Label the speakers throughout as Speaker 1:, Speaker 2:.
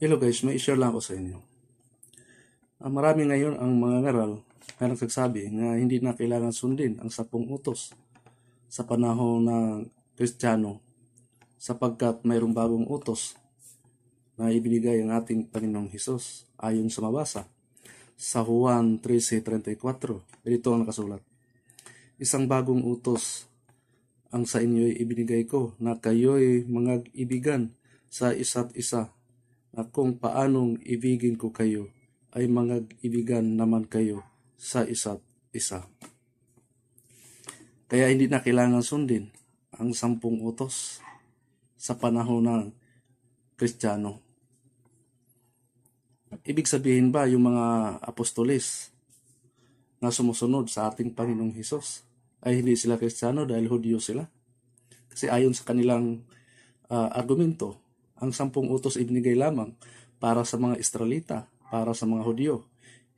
Speaker 1: Hello guys, may share lang ako sa inyo. Uh, marami ngayon ang mga ngaral na nagsasabi na hindi na kailangan sundin ang sapong utos sa panahon ng Kristiyano sapagkat mayroong bagong utos na ibinigay ang ating Panginoong Hesus ayon sa mabasa sa Juan 13.34. Dito ang nakasulat. Isang bagong utos ang sa inyo'y ibinigay ko na kayo'y mga ibigan sa isa't isa na kung paanong ibigin ko kayo ay mga ibigan naman kayo sa isa't isa. Kaya hindi na kailangan sundin ang sampung utos sa panahon ng Kristiyano. Ibig sabihin ba yung mga apostolis na sumusunod sa ating Panginoong Hesus ay hindi sila Kristiyano dahil Hudyo sila? Kasi ayon sa kanilang uh, argumento, ang sampung utos ibinigay lamang para sa mga Israelita, para sa mga Hudyo,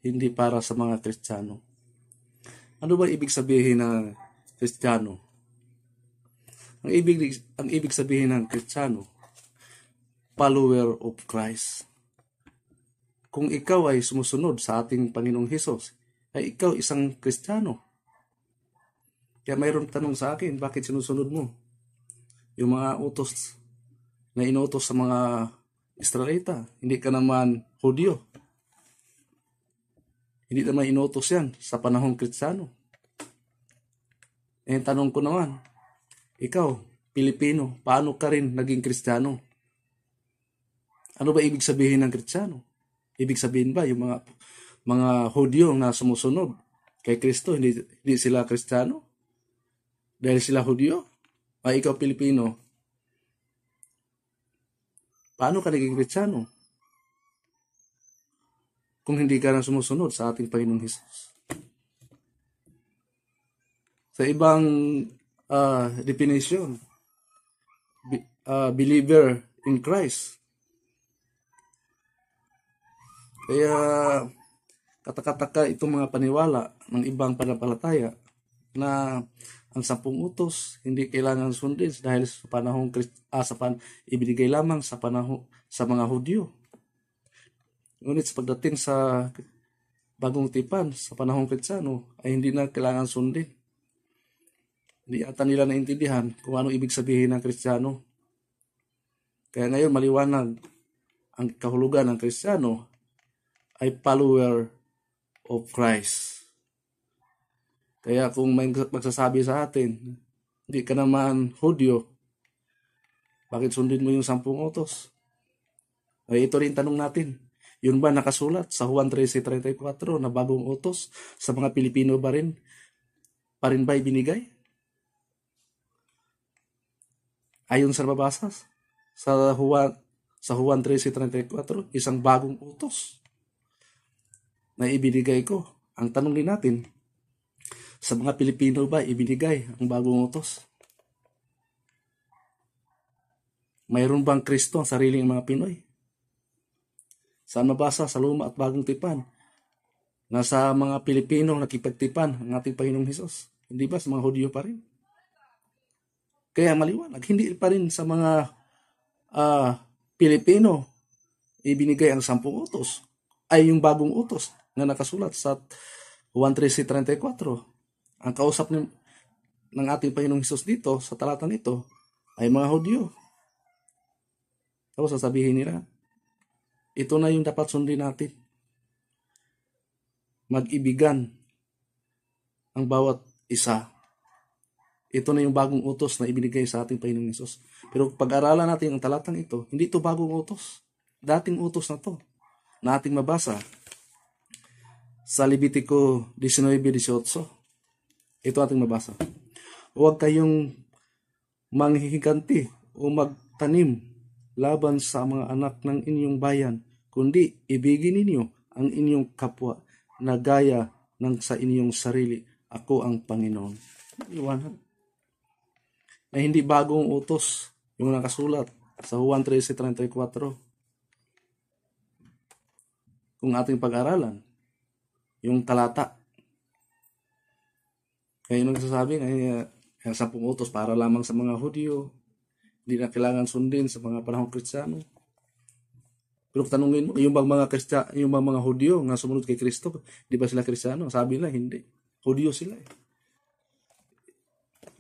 Speaker 1: hindi para sa mga Kristiyano. Ano ba ibig sabihin ng Kristiyano? Ang ibig, ang ibig sabihin ng Kristiyano, follower of Christ. Kung ikaw ay sumusunod sa ating Panginoong Hesus, ay ikaw isang Kristiyano. Kaya mayroong tanong sa akin, bakit sinusunod mo? Yung mga utos na inutos sa mga Israelita. Hindi ka naman Hudyo. Hindi naman inutos yan sa panahong Kristiyano. Eh, tanong ko naman, ikaw, Pilipino, paano ka rin naging Kristiyano? Ano ba ibig sabihin ng Kristiyano? Ibig sabihin ba yung mga mga Hudyo na sumusunod kay Kristo, hindi, hindi sila Kristiyano? Dahil sila Hudyo? Ay, ah, ikaw Pilipino, Paano ka naging kristyano? Kung hindi ka na sumusunod sa ating Panginoong Hesus. Sa ibang uh, definition, be, uh, ah, believer in Christ. Kaya katakataka itong mga paniwala ng ibang panampalataya na ang sampung utos hindi kailangan sundin dahil sa panahong ah, sa pan, ibinigay lamang sa panahon sa mga Hudyo. Ngunit sa pagdating sa bagong tipan sa panahong Kristiyano ay hindi na kailangan sundin. Hindi ata nila naintindihan kung ano ibig sabihin ng Kristiyano. Kaya ngayon maliwanag ang kahulugan ng Kristiyano ay follower of Christ. Kaya kung may magsasabi sa atin, hindi ka naman Hudyo, bakit sundin mo yung sampung utos? Ay, eh, ito rin tanong natin. Yun ba nakasulat sa Juan 13.34 na bagong utos sa mga Pilipino ba rin? Pa rin ba ibinigay? Ayon sa nababasa sa Juan sa Juan 13.34, isang bagong utos na ibinigay ko. Ang tanong din natin, sa mga Pilipino ba ibinigay ang bagong utos? Mayroon bang Kristo ang sariling mga Pinoy? Saan mabasa sa luma at bagong tipan? Nasa mga Pilipino nakipagtipan ang ating Panginoong Hesus. Hindi ba sa mga Hudyo pa rin? Kaya maliwanag, hindi pa rin sa mga uh, Pilipino ibinigay ang sampung utos ay yung bagong utos na nakasulat sa 1.3.34 ang kausap ni, ng ating Panginoong Hesus dito sa talata nito ay mga Hudyo. Tapos sasabihin nila, ito na yung dapat sundin natin. Mag-ibigan ang bawat isa. Ito na yung bagong utos na ibinigay sa ating Panginoong Yesus. Pero pag-aralan natin ang talatang ito, hindi ito bagong utos. Dating utos na to na ating mabasa sa Levitico 19.18. Ito ating mabasa. Huwag kayong manghihiganti o magtanim laban sa mga anak ng inyong bayan, kundi ibigin ninyo ang inyong kapwa na gaya ng sa inyong sarili. Ako ang Panginoon. Iwanan. Na hindi bagong utos yung nakasulat sa Juan 13.34 kung ating pag-aralan yung talata kayo nagsasabi na ang sa eh, eh, utos para lamang sa mga Hudyo, hindi na kailangan sundin sa mga panahong Kristiyano. Pero tanungin mo, yung bang mga Kristiya, yung bang mga Hudyo na sumunod kay Kristo, di ba sila Kristiyano? Sabi nila, hindi. Hudyo sila eh.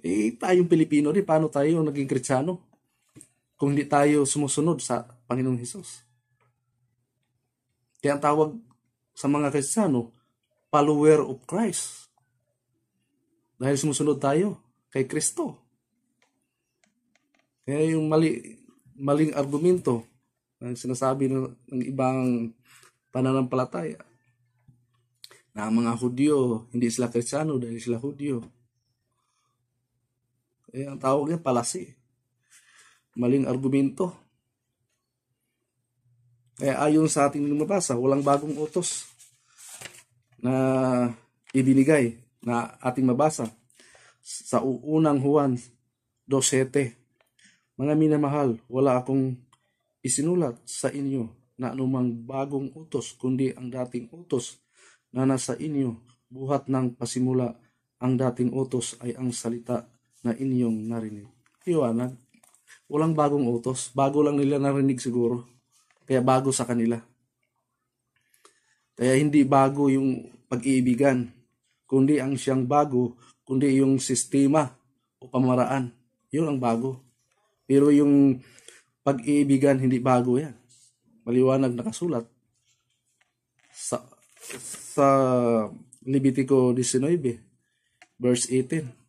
Speaker 1: Eh, tayong Pilipino di paano tayo naging Kristiyano? Kung hindi tayo sumusunod sa Panginoong Hesus. Kaya ang tawag sa mga Kristiyano, follower of Christ. Dahil sumusunod tayo kay Kristo. Kaya yung mali, maling argumento ang sinasabi ng, ng ibang pananampalataya na ang mga Hudyo, hindi sila Kristiyano dahil sila Hudyo. Eh, ang tawag niya palasi. Maling argumento. Kaya ayon sa ating lumabasa, walang bagong utos na ibinigay na ating mabasa sa unang Juan 2.7. Mga minamahal, wala akong isinulat sa inyo na anumang bagong utos kundi ang dating utos na nasa inyo buhat ng pasimula ang dating utos ay ang salita na inyong narinig. Iwanag, walang bagong utos, bago lang nila narinig siguro, kaya bago sa kanila. Kaya hindi bago yung pag-iibigan, kundi ang siyang bago, kundi yung sistema o pamaraan. Yun ang bago. Pero yung pag-iibigan, hindi bago yan. Maliwanag nakasulat sa, sa Levitico 19, verse 18.